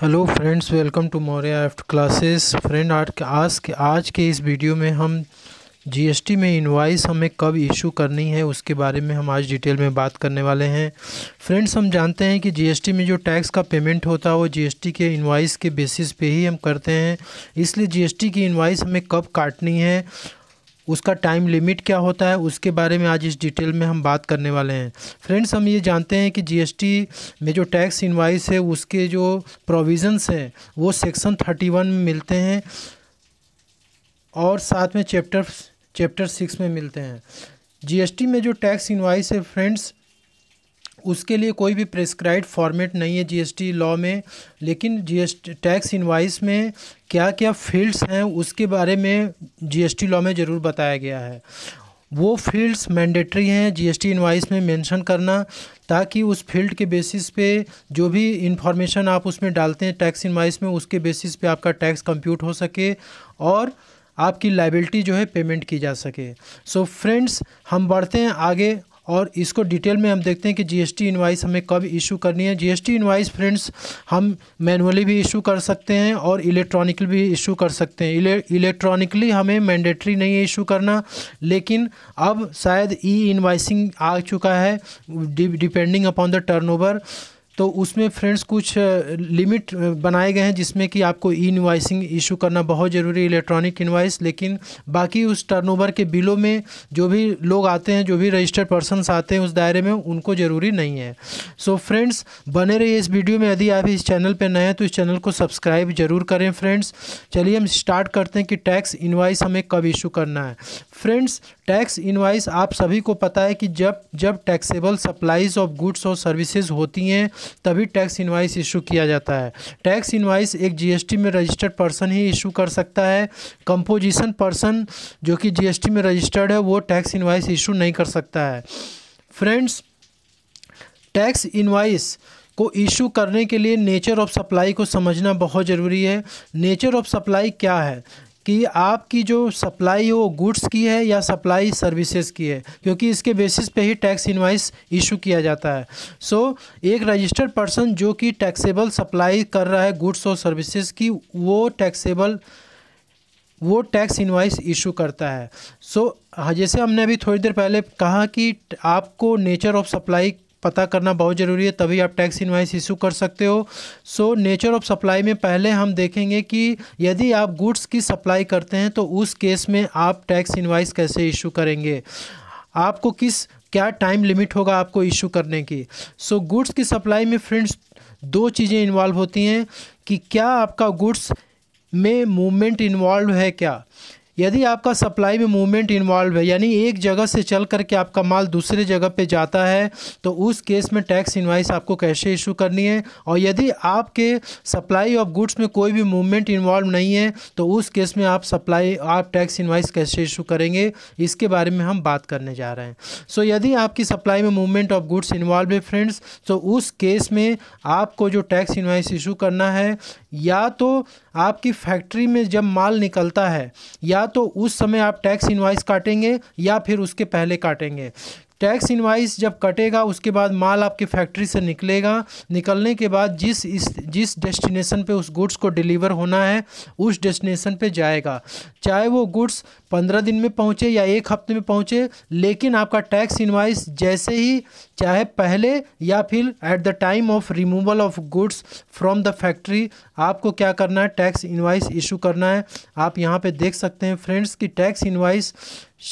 hello friends welcome to Maurya after classes friend आज आज के आज के इस वीडियो में हम जीएसटी में इनवाइस हमें कब इशू करनी है उसके बारे में हम आज डिटेल में बात करने वाले हैं फ्रेंड्स हम जानते हैं कि जीएसटी में जो टैक्स का पेमेंट होता है वो जीएसटी के इनवाइस के बेसिस पे ही हम करते हैं इसलिए जीएसटी की इनवाइस हमें कब काटनी है उसका टाइम लिमिट क्या होता है उसके बारे में आज इस डिटेल में हम बात करने वाले हैं फ्रेंड्स हम ये जानते हैं कि जीएसटी में जो टैक्स इनवाइस है उसके जो प्रोविज़न्स हैं वो सेक्शन थर्टी वन में मिलते हैं और साथ में चैप्टर चैप्टर सिक्स में मिलते हैं जीएसटी में जो टैक्स इनवाइस है फ्रेंड्स उसके लिए कोई भी प्रेस्क्राइब फॉर्मेट नहीं है जीएसटी लॉ में लेकिन जीएसटी टैक्स इनवाइस में क्या क्या फील्ड्स हैं उसके बारे में जीएसटी लॉ में ज़रूर बताया गया है वो फील्ड्स मैंडेटरी हैं जीएसटी इनवाइस में मेंशन करना ताकि उस फील्ड के बेसिस पे जो भी इंफॉर्मेशन आप उसमें डालते हैं टैक्स इनवाइस में उसके बेसिस पे आपका टैक्स कंप्यूट हो सके और आपकी लाइबिलिटी जो है पेमेंट की जा सके सो so फ्रेंड्स हम बढ़ते हैं आगे और इसको डिटेल में हम देखते हैं कि जीएसटी इनवाइस हमें कब इशू करनी है जीएसटी इनवाइस फ्रेंड्स हम मैनुअली भी इशू कर सकते हैं और इलेक्ट्रॉनिकली भी इशू कर सकते हैं इलेक्ट्रॉनिकली हमें मैंडेटरी नहीं है इशू करना लेकिन अब शायद ई इन्वाइसिंग आ चुका है डिपेंडिंग अपॉन द ओवर तो उसमें फ्रेंड्स कुछ लिमिट बनाए गए हैं जिसमें कि आपको ई इन्वाइसिंग इशू करना बहुत ज़रूरी इलेक्ट्रॉनिक इन्वाइस लेकिन बाकी उस टर्नओवर के बिलों में जो भी लोग आते हैं जो भी रजिस्टर्ड पर्सनस आते हैं उस दायरे में उनको ज़रूरी नहीं है सो so, फ्रेंड्स बने रहिए इस वीडियो में यदि आप इस चैनल पर नए हैं तो इस चैनल को सब्सक्राइब जरूर करें फ्रेंड्स चलिए हम स्टार्ट करते हैं कि टैक्स इन्वाइस हमें कब इशू करना है फ्रेंड्स टैक्स इनवाइस आप सभी को पता है कि जब जब टैक्सेबल सप्लाईज ऑफ गुड्स और सर्विसेज होती हैं तभी टैक्स इनवाइस इशू किया जाता है टैक्स इनवाइस एक जीएसटी में रजिस्टर्ड पर्सन ही इशू कर सकता है कंपोजिशन पर्सन जो कि जीएसटी में रजिस्टर्ड है वो टैक्स इनवाइस इशू नहीं कर सकता है फ्रेंड्स टैक्स इन्वाइस को इशू करने के लिए नेचर ऑफ सप्लाई को समझना बहुत ज़रूरी है नेचर ऑफ सप्लाई क्या है कि आपकी जो सप्लाई वो गुड्स की है या सप्लाई सर्विसेज की है क्योंकि इसके बेसिस पे ही टैक्स इनवाइस इशू किया जाता है सो so, एक रजिस्टर्ड पर्सन जो कि टैक्सेबल सप्लाई कर रहा है गुड्स और सर्विसेज की वो टैक्सेबल वो टैक्स इनवाइस इशू करता है सो so, हाँ, जैसे हमने अभी थोड़ी देर पहले कहा कि आपको नेचर ऑफ सप्लाई पता करना बहुत ज़रूरी है तभी आप टैक्स इन्वाइस इशू कर सकते हो सो नेचर ऑफ सप्लाई में पहले हम देखेंगे कि यदि आप गुड्स की सप्लाई करते हैं तो उस केस में आप टैक्स इन्वाइस कैसे इशू करेंगे आपको किस क्या टाइम लिमिट होगा आपको इशू करने की सो so, गुड्स की सप्लाई में फ्रेंड्स दो चीज़ें इन्वॉल्व होती हैं कि क्या आपका गुड्स में मूवमेंट इन्वॉल्व है क्या यदि आपका सप्लाई में मूवमेंट इन्वॉल्व है यानी एक जगह से चल करके आपका माल दूसरे जगह पे जाता है तो उस केस में टैक्स इन्वाइस आपको कैसे इशू करनी है और यदि आपके सप्लाई ऑफ गुड्स में कोई भी मूवमेंट इन्वॉल्व नहीं है तो उस केस में आप सप्लाई आप टैक्स इन्वाइस कैसे इशू करेंगे इसके बारे में हम बात करने जा रहे हैं सो so, यदि आपकी सप्लाई में मूवमेंट ऑफ गुड्स इन्वॉल्व है फ्रेंड्स तो उस केस में आपको जो टैक्स इन्वाइस इशू करना है या तो आपकी फैक्ट्री में जब माल निकलता है या तो उस समय आप टैक्स इन्वाइस काटेंगे या फिर उसके पहले काटेंगे टैक्स इनवाइस जब कटेगा उसके बाद माल आपकी फैक्ट्री से निकलेगा निकलने के बाद जिस इस जिस डेस्टिनेशन पे उस गुड्स को डिलीवर होना है उस डेस्टिनेशन पे जाएगा चाहे वो गुड्स पंद्रह दिन में पहुँचे या एक हफ्ते में पहुँचे लेकिन आपका टैक्स इनवाइस जैसे ही चाहे पहले या फिर at the time of removal of goods from the factory आपको क्या करना है टैक्स इनवाइस इशू करना है आप यहाँ पर देख सकते हैं फ्रेंड्स कि tax invoice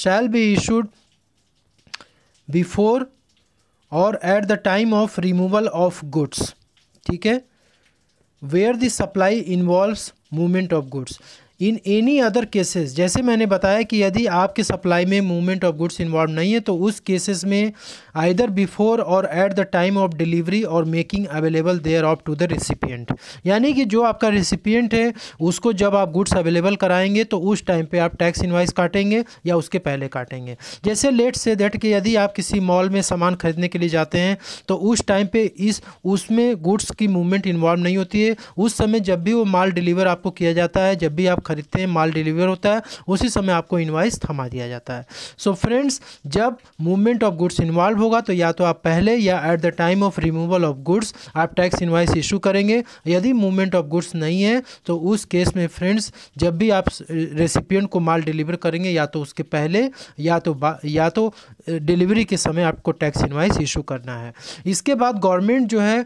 shall be issued before और at the time of removal of goods ठीक है where the supply involves movement of goods in any other cases जैसे मैंने बताया कि यदि आपके सप्लाई में मूवमेंट ऑफ गुड्स इन्वॉल्व नहीं है तो उस केसेस में आइदर बिफोर और at the time of delivery और making available thereof to the recipient यानी कि जो आपका रिसिपियंट है उसको जब आप गुड्स अवेलेबल कराएंगे तो उस टाइम पे आप टैक्स इन्वाइस काटेंगे या उसके पहले काटेंगे जैसे लेट से देट कि यदि आप किसी मॉल में सामान खरीदने के लिए जाते हैं तो उस टाइम पर इस उसमें गुड्स की मूवमेंट इन्वॉल्व नहीं होती है उस समय जब भी वो माल डिलीवर आपको किया जाता है जब भी आप खरीदते हैं माल डिलीवर होता है उसी समय आपको इन्वाइस थमा दिया जाता है सो so फ्रेंड्स जब मूवमेंट ऑफ गुड्स इन्वॉल्व होगा तो या तो आप पहले या at the time of removal of goods आप टैक्स इन्वाइस इशू करेंगे यदि मूवमेंट ऑफ गुड्स नहीं है तो उस केस में फ्रेंड्स जब भी आप रेसिपियंट को माल डिलीवर करेंगे या तो उसके पहले या तो या तो डिलीवरी के समय आपको टैक्स इन्वाइस इशू करना है इसके बाद गवर्नमेंट जो है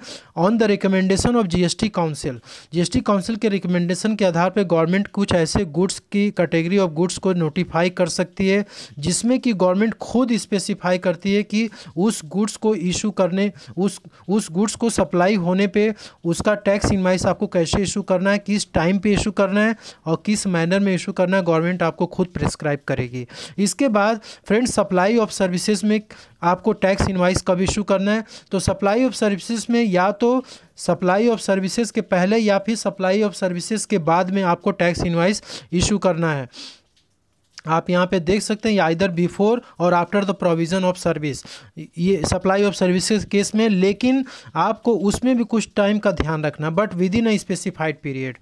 on the recommendation of GST council GST council के रिकमेंडेशन के आधार पर गवर्नमेंट कुछ कुछ ऐसे गुड्स की कैटेगरी ऑफ गुड्स को नोटिफाई कर सकती है जिसमें कि गवर्नमेंट खुद स्पेसिफाई करती है कि उस गुड्स को इशू करने उस उस गुड्स को सप्लाई होने पे उसका टैक्स इनवाइस आपको कैसे इशू करना है किस टाइम पे इशू करना है और किस मैनर में इशू करना है गवर्नमेंट आपको खुद प्रिस्क्राइब करेगी इसके बाद फ्रेंड्स सप्लाई ऑफ सर्विसेज में आपको टैक्स इन्वाइस कब इशू करना है तो सप्लाई ऑफ सर्विसेज में या तो सप्लाई ऑफ सर्विसेज के पहले या फिर सप्लाई ऑफ सर्विसेज के बाद में आपको टैक्स इन्वाइस इशू करना है आप यहाँ पे देख सकते हैं या इधर बिफोर और after the provision of service ये सप्लाई ऑफ सर्विसेज केस में लेकिन आपको उसमें भी कुछ टाइम का ध्यान रखना but within a specified period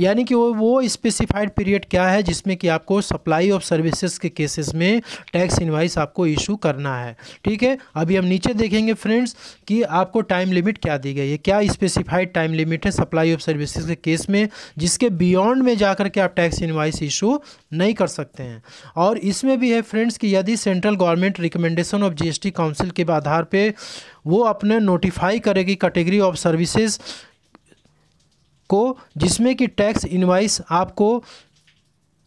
यानी कि वो वो स्पेसिफाइड पीरियड क्या है जिसमें कि आपको सप्लाई ऑफ सर्विसेज के केसेस में टैक्स इनवाइस आपको इशू करना है ठीक है अभी हम नीचे देखेंगे फ्रेंड्स कि आपको टाइम लिमिट क्या दी गई है क्या स्पेसिफाइड टाइम लिमिट है सप्लाई ऑफ सर्विसेज के केस में जिसके बियॉन्ड में जा के आप टैक्स इन्वाइस इशू नहीं कर सकते हैं और इसमें भी है फ्रेंड्स कि यदि central government recommendation of G council के आधार पर वो अपने नोटिफाई करेगी कैटेगरी ऑफ सर्विसेज को जिसमें कि टैक्स इनवाइस आपको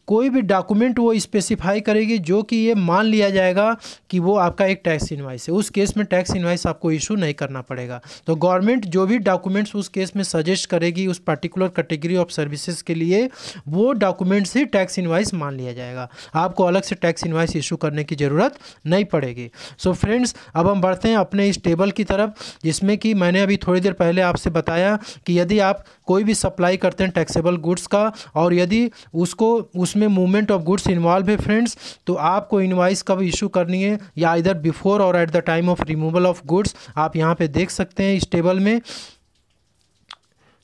कोई भी डॉक्यूमेंट वो स्पेसिफाई करेगी जो कि ये मान लिया जाएगा कि वो आपका एक टैक्स इन्वाइस है उस केस में टैक्स इन्वाइस आपको इशू नहीं करना पड़ेगा तो गवर्नमेंट जो भी डॉक्यूमेंट्स उस केस में सजेस्ट करेगी उस पर्टिकुलर कैटेगरी ऑफ सर्विसेज के लिए वो डॉक्यूमेंट्स ही टैक्स इन्वाइस मान लिया जाएगा आपको अलग से टैक्स इन्वाइस इशू करने की ज़रूरत नहीं पड़ेगी सो so फ्रेंड्स अब हम बढ़ते हैं अपने इस टेबल की तरफ जिसमें कि मैंने अभी थोड़ी देर पहले आपसे बताया कि यदि आप कोई भी सप्लाई करते हैं टैक्सेबल गुड्स का और यदि उसको उस इसमें मूवमेंट ऑफ गुड्स इन्वॉल्व है फ्रेंड्स तो आपको इन्वाइस कब इशू करनी है या इधर बिफोर और at the time of removal of goods आप यहाँ पे देख सकते हैं इस टेबल में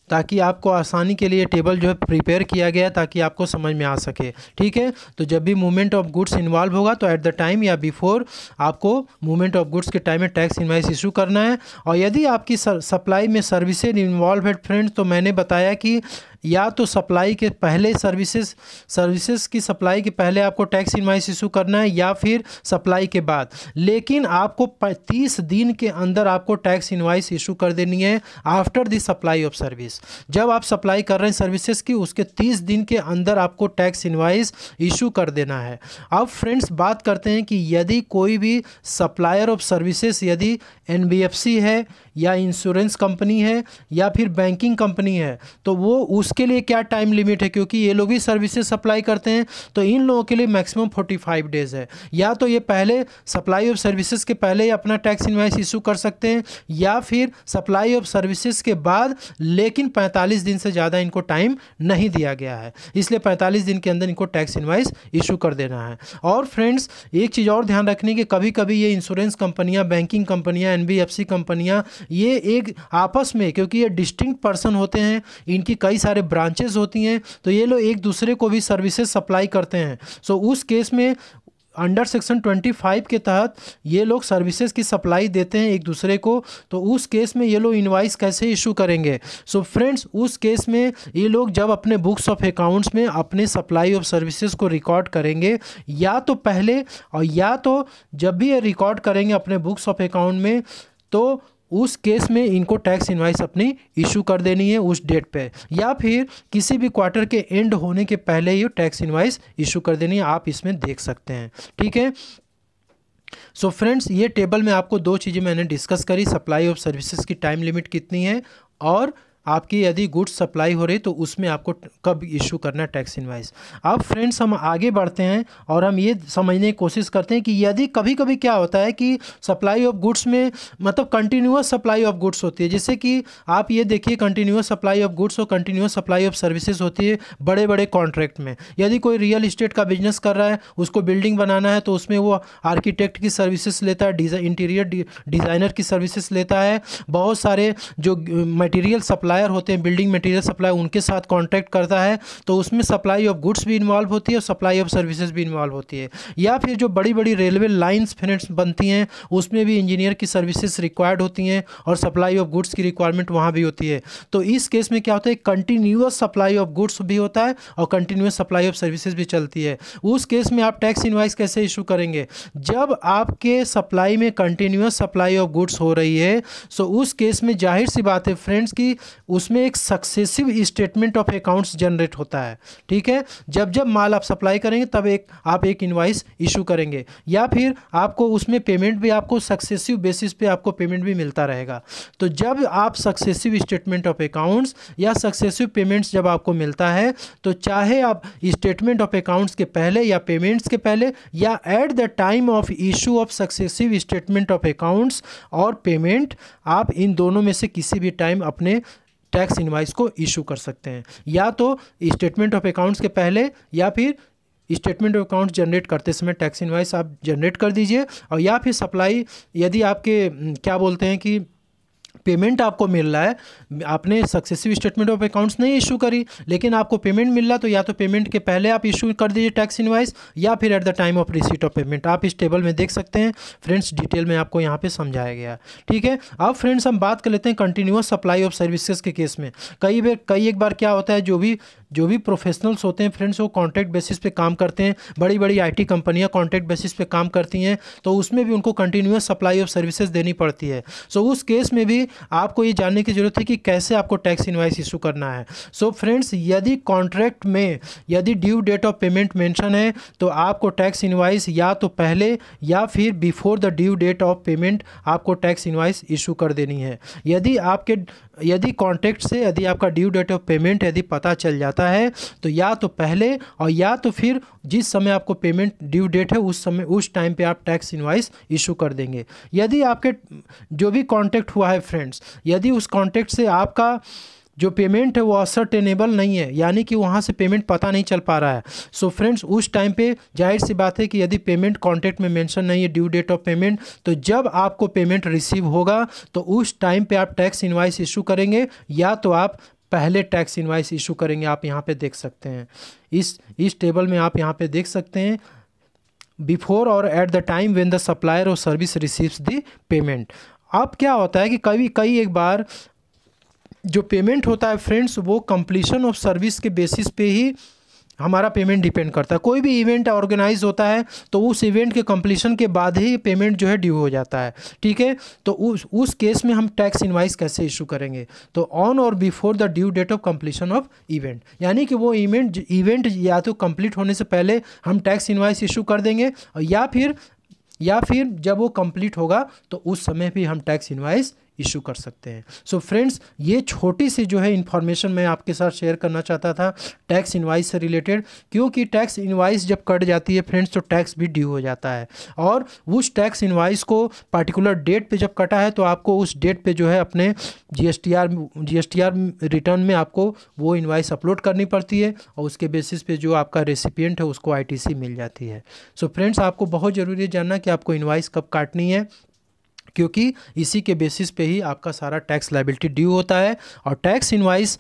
ताकि आपको आसानी के लिए टेबल जो है प्रिपेयर किया गया है ताकि आपको समझ में आ सके ठीक है तो जब भी मूवमेंट ऑफ गुड्स इन्वॉल्व होगा तो एट द टाइम या बिफोर आपको मूवमेंट ऑफ गुड्स के टाइम में टैक्स इन्वाइस इशू करना है और यदि आपकी सप्लाई में सर्विसेज इन्वॉल्व है फ्रेंड्स तो मैंने बताया कि या तो सप्लाई के पहले सर्विसेज सर्विसेज की सप्लाई के पहले आपको टैक्स इनवाइस इशू करना है या फिर सप्लाई के बाद लेकिन आपको तीस दिन के अंदर आपको टैक्स इनवाइस इशू कर देनी है after the supply of service जब आप सप्लाई कर रहे हैं सर्विसेज की उसके तीस दिन के अंदर आपको टैक्स इन्वाइस इशू कर देना है अब फ्रेंड्स बात करते हैं कि यदि कोई भी सप्लायर ऑफ सर्विसेज यदि एन है या इंश्योरेंस कंपनी है या फिर बैंकिंग कंपनी है तो वो उस उसके लिए क्या टाइम लिमिट है क्योंकि ये लोग भी सर्विसेज सप्लाई करते हैं तो इन लोगों के लिए मैक्सिमम फोर्टी फाइव डेज़ है या तो ये पहले सप्लाई ऑफ सर्विसेज के पहले ही अपना टैक्स इन्वाइस इशू कर सकते हैं या फिर सप्लाई ऑफ सर्विसेज के बाद लेकिन पैंतालीस दिन से ज़्यादा इनको टाइम नहीं दिया गया है इसलिए पैंतालीस दिन के अंदर इनको टैक्स इन्वाइस इशू कर देना है और फ्रेंड्स एक चीज़ और ध्यान रखने की कभी कभी ये इंश्योरेंस कंपनियाँ बैंकिंग कंपनियाँ एन कंपनियाँ ये एक आपस में क्योंकि ये डिस्टिंक्ट पर्सन होते हैं इनकी कई सारे ब्रांचेज होती हैं तो ये लोग एक दूसरे को भी सर्विसेज सप्लाई करते हैं सो उस केस में अंडर सेक्शन 25 के तहत ये लोग सर्विसेज की सप्लाई देते हैं एक दूसरे को तो उस केस में ये लोग इनवाइस कैसे इशू करेंगे सो so फ्रेंड्स उस केस में ये लोग जब अपने बुक्स ऑफ अकाउंट्स में अपने सप्लाई ऑफ सर्विसेज को रिकॉर्ड करेंगे या तो पहले और या तो जब भी ये रिकॉर्ड करेंगे अपने बुक्स ऑफ अकाउंट में तो उस केस में इनको टैक्स इन्वाइस अपनी इशू कर देनी है उस डेट पे या फिर किसी भी क्वार्टर के एंड होने के पहले ही टैक्स इन्वाइस इशू कर देनी है आप इसमें देख सकते हैं ठीक है सो so फ्रेंड्स ये टेबल में आपको दो चीज़ें मैंने डिस्कस करी सप्लाई ऑफ सर्विसेज की टाइम लिमिट कितनी है और आपकी यदि गुड्स सप्लाई हो रही तो उसमें आपको कब इशू करना है टैक्स इन्वाइस अब फ्रेंड्स हम आगे बढ़ते हैं और हम ये समझने की कोशिश करते हैं कि यदि कभी कभी क्या होता है कि सप्लाई ऑफ गुड्स में मतलब कंटिन्यूस सप्लाई ऑफ गुड्स होती है जैसे कि आप ये देखिए कंटिन्यूस सप्लाई ऑफ गुड्स और कंटिन्यूस सप्लाई ऑफ सर्विसेज होती है बड़े बड़े कॉन्ट्रैक्ट में यदि कोई रियल इस्टेट का बिजनेस कर रहा है उसको बिल्डिंग बनाना है तो उसमें वो आर्किटेक्ट की सर्विसेज लेता है इंटीरियर डिज़ाइनर की सर्विसेज लेता है बहुत सारे जो मटेरियल सप्लाई सप्लायर होते हैं बिल्डिंग मटेरियल सप्लाई उनके साथ कॉन्टैक्ट करता है तो उसमें सप्लाई ऑफ गुड्स भी इन्वॉल्व होती है और सप्लाई ऑफ सर्विसेज भी इन्वॉल्व होती है या फिर जो बड़ी बड़ी रेलवे लाइन्स फ्रेंड्स बनती हैं उसमें भी इंजीनियर की सर्विसेज रिक्वायर्ड होती हैं और सप्लाई ऑफ गुड्स की रिक्वायरमेंट वहाँ भी होती है तो इस केस में क्या होता है कंटिन्यूस सप्लाई ऑफ गुड्स भी होता है और कंटिन्यूस सप्लाई ऑफ सर्विसेज भी चलती है उस केस में आप टैक्स इन्वाइस कैसे इशू करेंगे जब आपके सप्लाई में कंटिन्यूस सप्लाई ऑफ गुड्स हो रही है सो उस केस में जाहिर सी बात है फ्रेंड्स की उसमें एक successive statement of accounts generate होता है ठीक है जब जब माल आप सप्लाई करेंगे तब एक आप एक इन्वाइस इशू करेंगे या फिर आपको उसमें पेमेंट भी आपको सक्सेसिव बेसिस पे आपको पेमेंट भी मिलता रहेगा तो जब आप सक्सेसिव स्टेटमेंट ऑफ अकाउंट्स या सक्सेसिव पेमेंट्स जब आपको मिलता है तो चाहे आप स्टेटमेंट ऑफ अकाउंट्स के पहले या पेमेंट्स के पहले या at the time of issue of successive statement of accounts और पेमेंट आप इन दोनों में से किसी भी टाइम अपने टैक्स इन्वाइस को इशू कर सकते हैं या तो स्टेटमेंट ऑफ अकाउंट्स के पहले या फिर स्टेटमेंट ऑफ अकाउंट जनरेट करते समय टैक्स इन्वाइस आप जनरेट कर दीजिए और या फिर सप्लाई यदि आपके क्या बोलते हैं कि पेमेंट आपको मिल रहा है आपने सक्सेसिव स्टेटमेंट ऑफ अकाउंट्स नहीं इशू करी लेकिन आपको पेमेंट मिल रहा तो या तो पेमेंट के पहले आप इशू कर दीजिए टैक्स इनवाइस या फिर at the time of receipt of payment आप इस टेबल में देख सकते हैं फ्रेंड्स डिटेल में आपको यहाँ पर समझाया गया ठीक है अब फ्रेंड्स हम बात कर लेते हैं कंटिन्यूस सप्लाई ऑफ सर्विसेज के केस में कई बार कई एक बार क्या होता है जो भी जो भी प्रोफेशनल्स होते हैं फ्रेंड्स वो कॉन्ट्रैक्ट बेसिस पे काम करते हैं बड़ी बड़ी आईटी कंपनियां कॉन्ट्रैक्ट बेसिस पे काम करती हैं तो उसमें भी उनको कंटिन्यूस सप्लाई ऑफ सर्विसेज देनी पड़ती है सो so, उस केस में भी आपको ये जानने की ज़रूरत है कि कैसे आपको टैक्स इन्वाइस इशू करना है सो so फ्रेंड्स यदि कॉन्ट्रैक्ट में यदि due date of payment mention है तो आपको टैक्स इन्वाइस या तो पहले या फिर before the due date of payment आपको टैक्स इन्वाइस इशू कर देनी है यदि आपके यदि कॉन्ट्रैक्ट से यदि आपका ड्यू डेट ऑफ पेमेंट यदि पता चल जाता है तो या तो पहले और या तो फिर जिस समय आपको पेमेंट ड्यू डेट है उस समय उस टाइम पे आप टैक्स इन्वाइस इशू कर देंगे यदि आपके जो भी कॉन्ट्रैक्ट हुआ है फ्रेंड पेमेंट्स यदि उस कॉन्टैक्ट से आपका जो पेमेंट है वो असर्टेनेबल नहीं है यानी कि वहाँ से पेमेंट पता नहीं चल पा रहा है सो so फ्रेंड्स उस टाइम पे जाहिर सी बात है कि यदि पेमेंट कॉन्टैक्ट में मेंशन नहीं है ड्यू डेट ऑफ पेमेंट तो जब आपको पेमेंट रिसीव होगा तो उस टाइम पे आप टैक्स इन्वाइस इशू करेंगे या तो आप पहले टैक्स इन्वाइस इशू करेंगे आप यहाँ पे देख सकते हैं इस इस टेबल में आप यहाँ पे देख सकते हैं बिफोर और at the time when the supplier or service receives the payment अब क्या होता है कि कभी कई एक बार जो पेमेंट होता है फ्रेंड्स वो कंप्लीशन ऑफ सर्विस के बेसिस पे ही हमारा पेमेंट डिपेंड करता है कोई भी इवेंट ऑर्गेनाइज होता है तो उस इवेंट के कम्प्लीशन के बाद ही पेमेंट जो है ड्यू हो जाता है ठीक है तो उस उस केस में हम टैक्स इनवाइस कैसे इशू करेंगे तो on or before the due date of completion of event यानी कि वो इवेंट इवेंट या तो कंप्लीट होने से पहले हम टैक्स इन्वाइस इशू कर देंगे या फिर या फिर जब वो कंप्लीट होगा तो उस समय भी हम टैक्स इन्वाइस इशू कर सकते हैं सो so फ्रेंड्स ये छोटी सी जो है इन्फॉर्मेशन मैं आपके साथ शेयर करना चाहता था टैक्स इन्वाइस से रिलेटेड क्योंकि टैक्स इन्वाइस जब कट जाती है फ्रेंड्स तो टैक्स भी ड्यू हो जाता है और उस टैक्स इन्वाइस को पार्टिकुलर डेट पे जब कटा है तो आपको उस डेट पे जो है अपने जी एस रिटर्न में आपको वो इन्वाइस अपलोड करनी पड़ती है और उसके बेसिस पे जो आपका रेसिपियंट है उसको आई मिल जाती है सो so फ्रेंड्स आपको बहुत ज़रूरी है जानना कि आपको इन्वाइस कब काटनी है क्योंकि इसी के बेसिस पे ही आपका सारा टैक्स लाइबिलिटी ड्यू होता है और टैक्स इनवाइस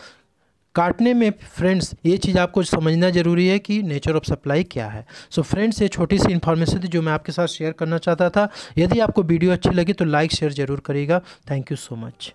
काटने में फ्रेंड्स ये चीज़ आपको समझना ज़रूरी है कि नेचर ऑफ सप्लाई क्या है सो so, फ्रेंड्स ये छोटी सी इन्फॉर्मेशन थी जो मैं आपके साथ शेयर करना चाहता था यदि आपको वीडियो अच्छी लगी तो लाइक शेयर ज़रूर करिएगा थैंक यू सो मच